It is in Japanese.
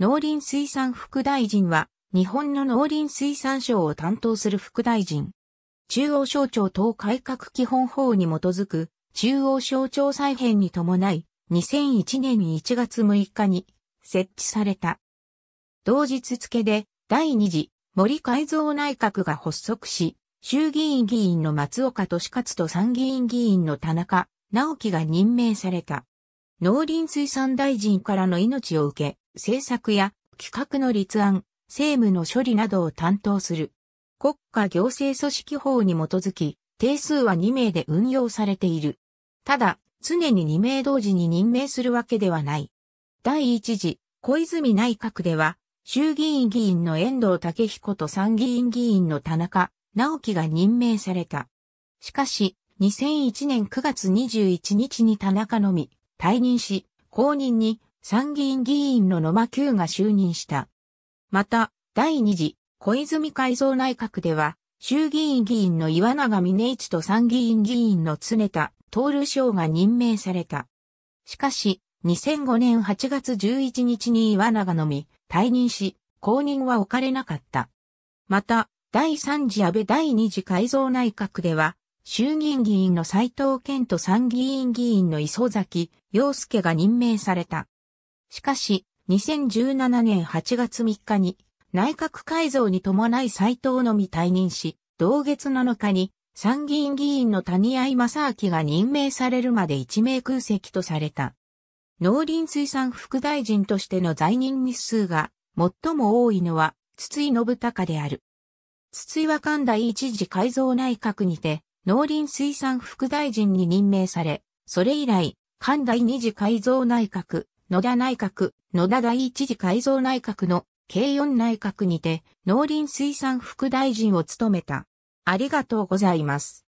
農林水産副大臣は、日本の農林水産省を担当する副大臣。中央省庁等改革基本法に基づく、中央省庁再編に伴い、2001年1月6日に設置された。同日付で、第2次森改造内閣が発足し、衆議院議員の松岡俊勝と参議院議員の田中直樹が任命された。農林水産大臣からの命を受け、政策や企画の立案、政務の処理などを担当する。国家行政組織法に基づき、定数は2名で運用されている。ただ、常に2名同時に任命するわけではない。第1次、小泉内閣では、衆議院議員の遠藤武彦と参議院議員の田中直樹が任命された。しかし、2001年9月21日に田中のみ、退任し、後任に参議院議員の野間久が就任した。また、第二次小泉改造内閣では、衆議院議員の岩永峰一と参議院議員の常田徹翔が任命された。しかし、2005年8月11日に岩永のみ退任し、公認は置かれなかった。また、第3次安倍第2次改造内閣では、衆議院議員の斉藤健と参議院議員の磯崎洋介が任命された。しかし、2017年8月3日に内閣改造に伴い斉藤のみ退任し、同月7日に参議院議員の谷合正明が任命されるまで一名空席とされた。農林水産副大臣としての在任日数が最も多いのは筒井信孝である。筒井は神田一時改造内閣にて農林水産副大臣に任命され、それ以来、関第二次改造内閣、野田内閣、野田第一次改造内閣の計4内閣にて農林水産副大臣を務めた。ありがとうございます。